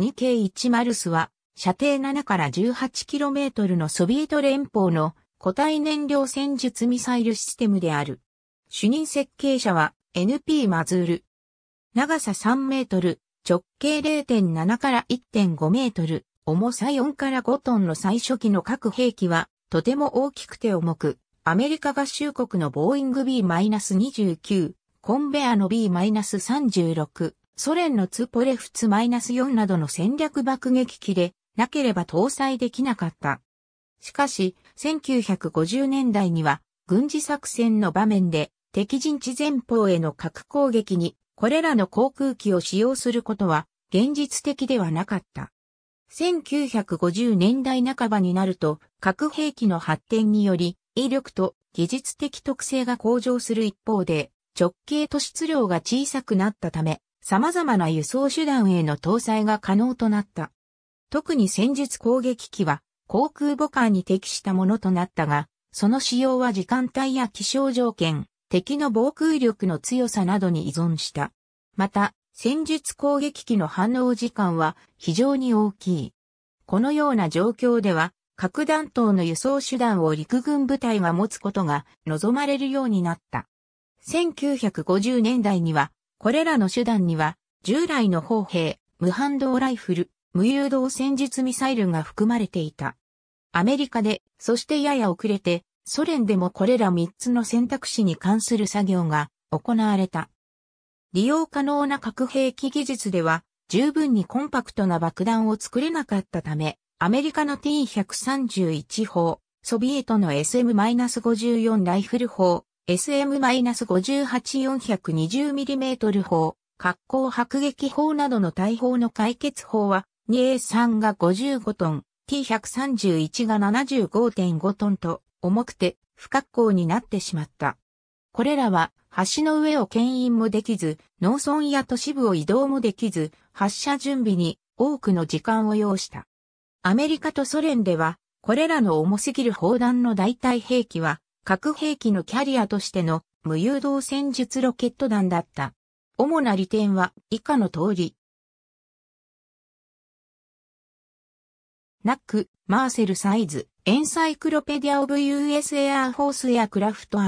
2K10 スは、射程7から 18km のソビエト連邦の固体燃料戦術ミサイルシステムである。主任設計者は NP マズール。長さ3メートル、直径0.7から1.5メートル、重さ4から5トンの最初期の核兵器は、とても大きくて重く、アメリカ合衆国のボーイング B-29、コンベアの B-36、ソ連のツポレフツ -4 などの戦略爆撃機でなければ搭載できなかった。しかし、1950年代には軍事作戦の場面で敵陣地前方への核攻撃にこれらの航空機を使用することは現実的ではなかった。1950年代半ばになると核兵器の発展により威力と技術的特性が向上する一方で直径と質量が小さくなったため様々な輸送手段への搭載が可能となった。特に戦術攻撃機は航空母艦に適したものとなったが、その使用は時間帯や気象条件、敵の防空力の強さなどに依存した。また、戦術攻撃機の反応時間は非常に大きい。このような状況では、核弾頭の輸送手段を陸軍部隊が持つことが望まれるようになった。1950年代にはこれらの手段には、従来の砲兵、無反動ライフル、無誘導戦術ミサイルが含まれていた。アメリカで、そしてやや遅れて、ソ連でもこれら3つの選択肢に関する作業が行われた。利用可能な核兵器技術では、十分にコンパクトな爆弾を作れなかったため、アメリカの T131 砲、ソビエトの SM-54 ライフル砲、SM-58420mm 砲、格好迫撃砲などの大砲の解決砲は、2A3 が55トン、T131 が75.5トンと、重くて、不格好になってしまった。これらは、橋の上を牽引もできず、農村や都市部を移動もできず、発射準備に多くの時間を要した。アメリカとソ連では、これらの重すぎる砲弾の代替兵器は、核兵器のキャリアとしての無誘導戦術ロケット弾だった。主な利点は以下の通り。ナック、マーセルサイズ、エンサイクロペディア・オブ・ US エアーフォース・エアクラフト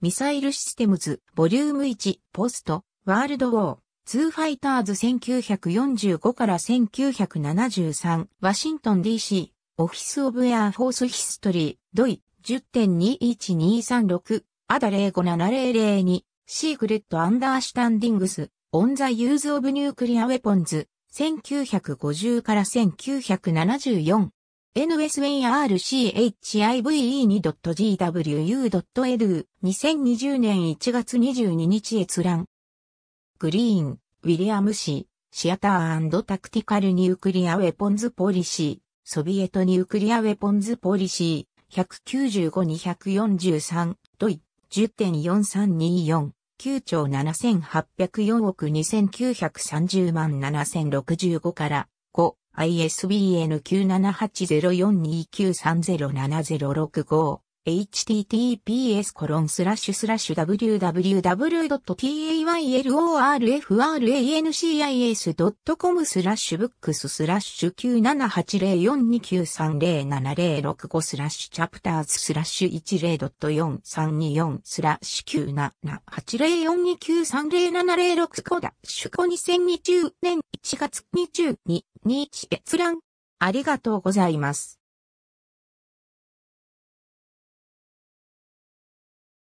ミサイル・システムズ、ボリューム1、ポスト、ワールド・ウォー、ツー・ファイターズ1945から1973、ワシントン DC、オフィス・オブ・エアーフォース・ヒストリー、ドイ、10.21236、アダ057002、シークレット・アンダースタンディングス、オン・ザ・ユーズ・オブ・ニュークリア・ウェポンズ、1950から1974。nswrchive2.gwu.edu 2020年1月22日閲覧。グリーン、ウィリアム氏、シアタータクティカルニュークリアウェポンズポリシー、ソビエトニュークリアウェポンズポリシー。195-243ドイ10.4324 9兆7804億2930万7065から5 ISBN 9780429307065 https://www.taylorfrancis.com スラッシュブックススラッシュ9780429307065スラッシュチャプターズスラッシュ10.4324スラッシュ9780429307065コダッシュ2020年1月22日閲覧ありがとうございます。